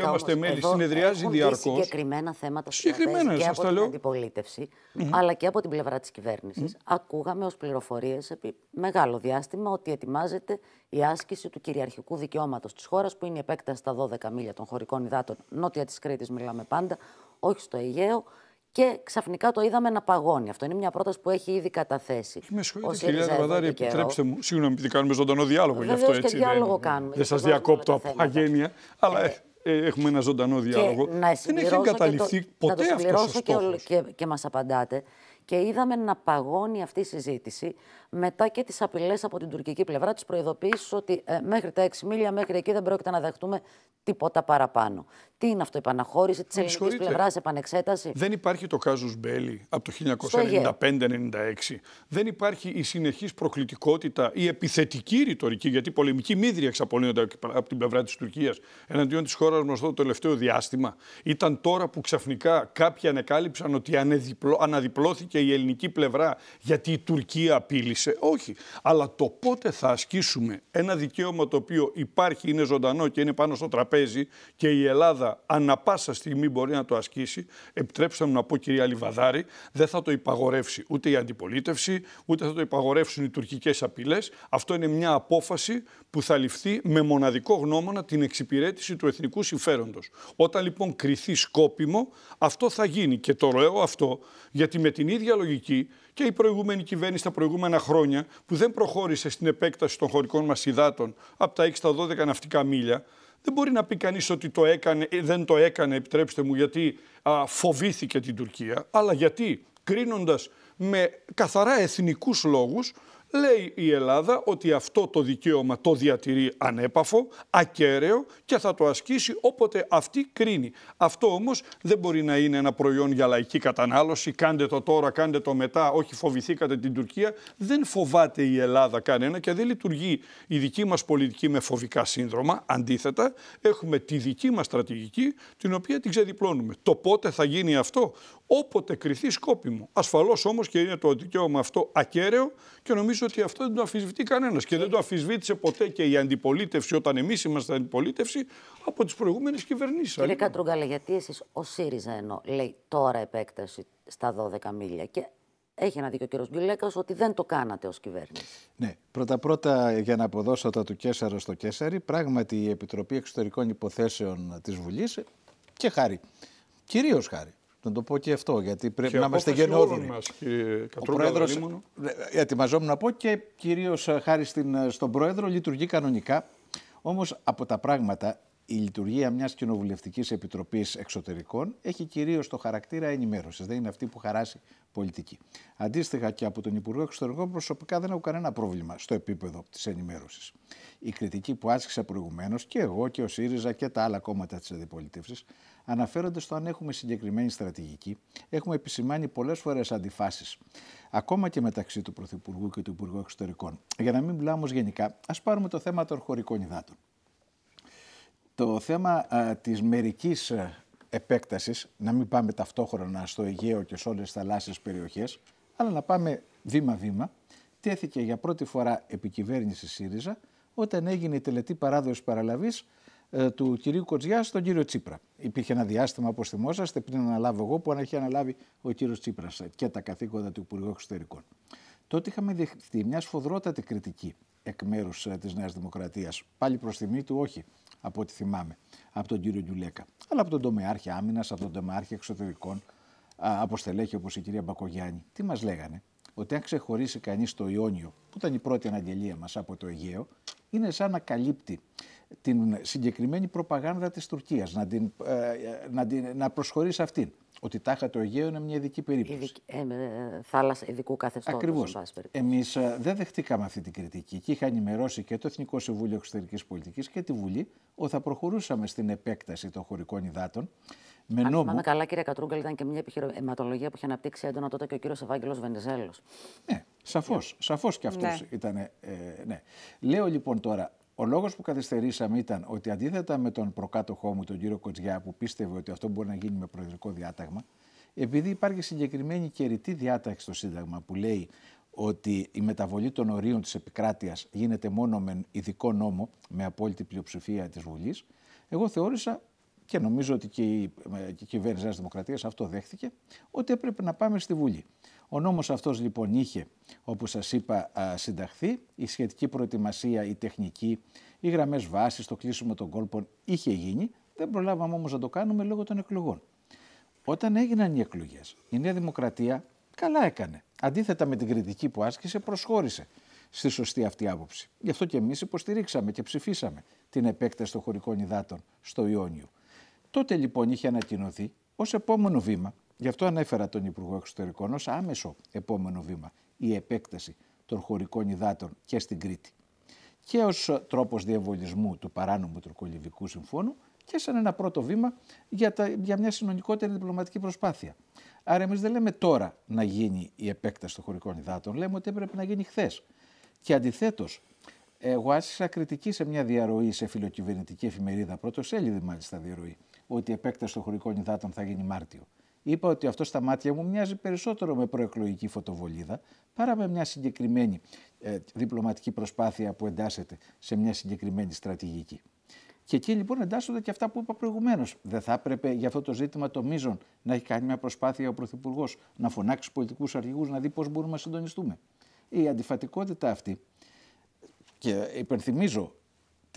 δυο είμαστε μέλη, συνεδριάζει διαρκώ. συγκεκριμένα θέματα συγκεκριμένα, και από την αντιπολίτευση, αλλά και από την πλευρά της κυβέρνησης. Ακούγαμε ως πληροφορίες επί μεγάλο διάστημα ότι ετοιμάζεται η άσκηση του κυριαρχικού δικαιώματος της χώρας, που είναι η επέκταση στα 12 μίλια των χωρικών υδάτων νότια της Κρήτης, μιλάμε πάντα, όχι στο Αιγαίο. Και ξαφνικά το είδαμε να παγώνει. Αυτό είναι μια πρόταση που έχει ήδη καταθέσει. Με συγχωρείτε, κυρία επιτρέψτε μου. Συγγνώμη, επειδή κάνουμε ζωντανό διάλογο γι' αυτό. Έτσι, διάλογο δεν... κάνουμε. σα διακόπτω από αγένεια. Αλλά... Ε, ε, ε, έχουμε ένα ζωντανό διάλογο. να δεν έχει εγκαταλειφθεί ποτέ αυτός. Να το και, και, και μας απαντάτε. Και είδαμε να παγώνει αυτή η συζήτηση μετά και τις απειλές από την τουρκική πλευρά, τις προειδοποιήσει ότι ε, μέχρι τα 6 μίλια, μέχρι εκεί δεν πρόκειται να δεχτούμε τίποτα παραπάνω. Τι είναι αυτό, η επαναχώρηση της ελληνικής πλευράς, επανεξέταση. Δεν υπάρχει το κάζους Μπέλη από το 1995-96. Δεν υπάρχει η συνεχής προκλητικότητα, η επιθετική ρητορική, γιατί πολεμική μύδρια εξαπολύνονται από την πλευρά της Τουρκίας εναντίον της χώρας μας το τελευταίο διάστημα. Ήταν τώρα που ξαφνικά κάποιοι ανεκάλυψαν ότι αναδιπλώθηκε η ελληνική πλευρά γιατί η Τουρκία απείλησε. Όχι. Αλλά το πότε θα ασκήσουμε ένα δικαίωμα το οποίο υπάρχει, είναι ζωντανό και είναι πάνω στο τραπέζι και η Ελλάδα ανα πάσα στιγμή μπορεί να το ασκήσει, επιτρέψτε μου να πω κυρία Λιβαδάρη, δεν θα το υπαγορεύσει ούτε η αντιπολίτευση, ούτε θα το υπαγορεύσουν οι τουρκικές απειλές. Αυτό είναι μια απόφαση που θα ληφθεί με μοναδικό γνώμονα την εξυπηρέτηση του εθνικού συμφέροντος. Όταν λοιπόν κριθεί σκόπιμο, αυτό θα γίνει. Και το λέω αυτό, γιατί με την ίδια λογική και η προηγούμενη κυβέρνηση τα προηγούμενα χρόνια, που δεν προχώρησε στην επέκταση των χωρικών μας υδάτων από τα 6 στα 12 ναυτικά μίλια, δεν μπορεί να πει κανείς ότι το έκανε, ε, δεν το έκανε, επιτρέψτε μου, γιατί α, φοβήθηκε την Τουρκία, αλλά γιατί κρίνοντας με καθαρά εθνικούς λόγους Λέει η Ελλάδα ότι αυτό το δικαίωμα το διατηρεί ανέπαφο, ακέραιο και θα το ασκήσει όποτε αυτή κρίνει. Αυτό όμως δεν μπορεί να είναι ένα προϊόν για λαϊκή κατανάλωση. Κάντε το τώρα, κάντε το μετά, όχι φοβηθήκατε την Τουρκία. Δεν φοβάται η Ελλάδα κανένα και δεν λειτουργεί η δική μας πολιτική με φοβικά σύνδρομα. Αντίθετα, έχουμε τη δική μας στρατηγική, την οποία την ξεδιπλώνουμε. Το πότε θα γίνει αυτό, όποτε κριθεί σκόπιμο. Ασφαλώς όμως και είναι το δικαίωμα αυτό ακέραιο και νομίζω ότι αυτό δεν το αφισβητεί κανένας. Και δεν το αφισβήτησε ποτέ και η αντιπολίτευση, όταν εμείς είμαστε αντιπολίτευση, από τις προηγούμενες κυβερνήσεις. Κύριε λοιπόν. γιατί εσείς ο ΣΥΡΙΖΑ ενώ λέει τώρα επέκταση στα 12 μίλια. Και έχει ένα δίκιο ο κ. Γκυλέκα ότι δεν το κάνατε ως κυβέρνηση. Ναι. Πρώτα-πρώτα, για να αποδώσω το του Κέσσαρο στο Κέσσαρι, πράγματι η Επιτροπή Εξωτερικών Υποθέσεων της Βουλής και χάρη. Κυρίως χάρη να το πω και αυτό, γιατί πρέπει και να είμαστε γενναιόδοροι. Ο πρόεδρος, ετοιμαζόμουν να πω και κυρίως ε, χάρη στην, ε, στον πρόεδρο λειτουργεί κανονικά. Όμως από τα πράγματα η λειτουργία μιας κοινοβουλευτικής επιτροπής εξωτερικών έχει κυρίως το χαρακτήρα ενημέρωσης. Δεν είναι αυτή που χαράσει πολιτική. Αντίστοιχα και από τον Υπουργό Εξωτερικών, προσωπικά δεν έχω κανένα πρόβλημα στο επίπεδο της ενημέρωσης. Η κριτική που άσκησα προηγουμένως και εγώ και ο ΣΥΡΙΖΑ και τα άλλα κόμματα της αντιπολίτευσης αναφέρονται στο αν έχουμε συγκεκριμένη στρατηγική. Έχουμε επισημάνει πολλές φορές αντιφάσεις, ακόμα και μεταξύ του Πρωθυπουργού και του Υπουργού Εξωτερικών. Για να μην μιλάμε γενικά, ας πάρουμε το θέμα των χωρικών υδάτων. Το θέμα α, της μερικής ε, επέκτασης, να μην πάμε ταυτόχρονα στο Αιγαίο και σε όλες τις θαλάσσιες περιοχές, αλλά να πάμε βήμα-βήμα, τέθηκε για πρώτη φορά επί κυβέρνησης ΣΥΡΙΖΑ όταν έγινε η τελετή παράδοσης παραλαβής ε, του κυρίου Κοτζιά στον κύριο Τσίπρα. Υπήρχε ένα διάστημα, όπως θυμόσαστε, πριν αναλάβω εγώ, που είχε αναλάβει ο κύριος Τσίπρας και τα καθήκοντα του Υπουργού Εξωτερικών. Τότε είχαμε δεχτεί μια σφοδρότατη κριτική εκ μέρους ε, της Νέας Δημοκρατίας. Πάλι προς τιμή του, όχι από ό,τι θυμάμαι, από τον κύριο Γιουλέκα. Αλλά από τον τομεάρχη άμυνας, από τον τομεάρχη εξωτερικών, από στελέχη όπως η κυρία Μπακογιάννη. Τι μας λέγανε, ότι αν ξεχωρίσει κανείς το Ιόνιο, που ήταν η πρώτη αναγγελία μας από το Αιγαίο, είναι σαν να καλύπτει την συγκεκριμένη προπαγάνδα της Τουρκίας, να, την, ε, ε, να, να προσχωρεί σε αυτήν. Ότι τάχα το Αιγαίο είναι μια ειδική περίπτωση. Ειδικ... Ε, ε, θάλασσα ειδικού καθεστώτος. Ακριβώς. Εμείς δεν δεχτήκαμε αυτή την κριτική και είχα ενημερώσει και το Εθνικό Συμβούλιο Εξωτερικής Πολιτικής και τη Βουλή ότι θα προχωρούσαμε στην επέκταση των χωρικών υδάτων με Αν νόμο... καλά, κύριε Κατρούγκαλ, ήταν και μια επιχειρηματολογία που είχε αναπτύξει έντονα τότε και ο κύριος Ευάγγελος Βενιζέλος. Ναι, σαφώς. Ναι. και αυτός ναι. ήταν. ναι. Λέω λοιπόν τώρα, ο λόγος που καθυστερήσαμε ήταν ότι αντίθετα με τον προκάτοχό μου, τον κύριο Κοτζιά, που πίστευε ότι αυτό μπορεί να γίνει με προεδρικό διάταγμα, επειδή υπάρχει συγκεκριμένη και ρητή διάταξη στο Σύνταγμα που λέει ότι η μεταβολή των ορίων της επικράτειας γίνεται μόνο με ειδικό νόμο, με απόλυτη πλειοψηφία της Βουλής, εγώ θεώρησα και νομίζω ότι και η, ε, κυβέρνηση Δημοκρατίας αυτό δέχθηκε, ότι έπρεπε να πάμε στη Βουλή. Ο νόμος αυτός λοιπόν είχε, όπως σας είπα, συνταχθεί. Η σχετική προετοιμασία, η τεχνική, οι γραμμές βάσης, το κλείσιμο των κόλπων είχε γίνει. Δεν προλάβαμε όμως να το κάνουμε λόγω των εκλογών. Όταν έγιναν οι εκλογές, η Νέα Δημοκρατία καλά έκανε. Αντίθετα με την κριτική που άσκησε, προσχώρησε στη σωστή αυτή άποψη. Γι' αυτό και εμείς υποστηρίξαμε και ψηφίσαμε την επέκταση των χωρικών υδάτων στο Ιόνιο. Τότε λοιπόν είχε ανακοινωθεί ως επόμενο βήμα Γι' αυτό ανέφερα τον Υπουργό Εξωτερικών ως άμεσο επόμενο βήμα η επέκταση των χωρικών υδάτων και στην Κρήτη και ως τρόπος διαβολισμού του παράνομου τουρκολιβικού συμφώνου και σαν ένα πρώτο βήμα για, τα, για μια συνολικότερη διπλωματική προσπάθεια. Άρα εμείς δεν λέμε τώρα να γίνει η επέκταση των χωρικών υδάτων, λέμε ότι έπρεπε να γίνει χθες. Και αντιθέτως, εγώ άσχησα κριτική σε μια διαρροή σε φιλοκυβερνητική εφημερίδα, πρώτος σέλιδη μάλιστα διαρροή, ότι η επέκταση των χωρικών υδάτων θα γίνει Μάρτιο είπα ότι αυτό στα μάτια μου μοιάζει περισσότερο με προεκλογική φωτοβολίδα παρά με μια συγκεκριμένη ε, διπλωματική προσπάθεια που εντάσσεται σε μια συγκεκριμένη στρατηγική. Και εκεί λοιπόν εντάσσονται και αυτά που είπα προηγουμένως. Δεν θα έπρεπε για αυτό το ζήτημα το μείζον να έχει κάνει μια προσπάθεια ο Πρωθυπουργός να φωνάξει πολιτικούς αρχηγούς να δει πώς μπορούμε να συντονιστούμε. Η αντιφατικότητα αυτή, και υπενθυμίζω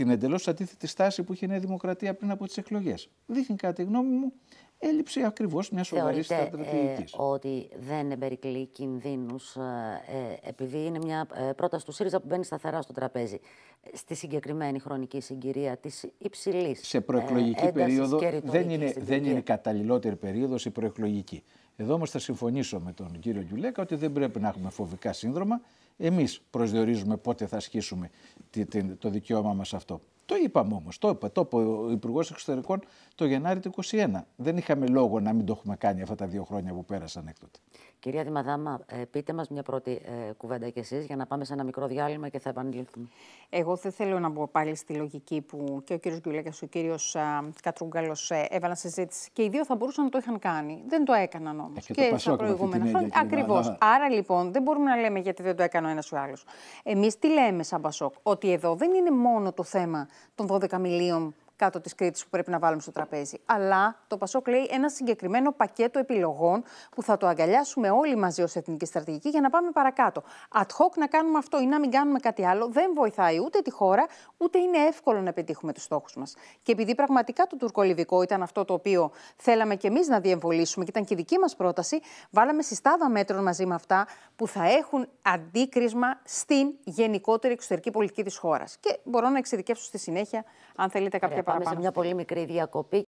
την εντελώς αντίθετη στάση που είχε η Νέα Δημοκρατία πριν από τις εκλογές. Δείχνει, κατά τη γνώμη μου, έλλειψη ακριβώς μιας σοβαρής στρατηγική. Ε, ότι δεν εμπερικλεί κινδύνους, ε, ε, επειδή είναι μια ε, πρόταση του ΣΥΡΙΖΑ που μπαίνει σταθερά στο τραπέζι. Ε, στη συγκεκριμένη χρονική συγκυρία της υψηλής. Σε προεκλογική ε, περίοδο δεν είναι, δεν είναι καταλληλότερη περίοδος η προεκλογική. Εδώ όμως θα συμφωνήσω με τον κύριο Γιουλέκα ότι δεν πρέπει να έχουμε φοβικά σύνδρομα εμείς προσδιορίζουμε πότε θα ασκήσουμε το δικαίωμά μας αυτό. Το είπαμε όμως, το είπα, το είπε ο Υπουργός Εξωτερικών το Γενάρη του 2021. Δεν είχαμε λόγο να μην το έχουμε κάνει αυτά τα δύο χρόνια που πέρασαν έκτοτε. Κυρία Δημαδάμα, ε, πείτε μας μια πρώτη ε, κουβέντα κι εσείς για να πάμε σε ένα μικρό διάλειμμα και θα επανελθούμε. Εγώ δεν θέλω να μπω πάλι στη λογική που και ο κύριος Γκουλέκας και ο κύριος Κατρούγκαλος ε, έβαλαν συζήτηση και οι δύο θα μπορούσαν να το είχαν κάνει. Δεν το έκαναν όμως. Και, στα προηγούμενα χρόνια. Ακριβώ. Άρα λοιπόν δεν μπορούμε να λέμε γιατί δεν το έκανε ο ή ο τι λέμε σαν Πασόκ, ότι εδώ δεν είναι μόνο το θέμα των 12 μιλίων κάτω τη Κρήτη που πρέπει να βάλουμε στο τραπέζι. Αλλά το Πασόκ λέει ένα συγκεκριμένο πακέτο επιλογών που θα το αγκαλιάσουμε όλοι μαζί ως εθνική στρατηγική για να πάμε παρακάτω. Ad hoc να κάνουμε αυτό ή να μην κάνουμε κάτι άλλο δεν βοηθάει ούτε τη χώρα, ούτε είναι εύκολο να πετύχουμε τους στόχους μας. Και επειδή πραγματικά το τουρκολιβικό ήταν αυτό το οποίο θέλαμε κι εμείς να διεμβολήσουμε και ήταν και η δική μας πρόταση, βάλαμε συστάδα μέτρων μαζί με αυτά που θα έχουν αντίκρισμα στην γενικότερη εξωτερική πολιτική της χώρας. Και μπορώ να εξειδικεύσω στη συνέχεια, αν θέλετε, κάποια πάμε, σε μια πολύ μικρή διακοπή.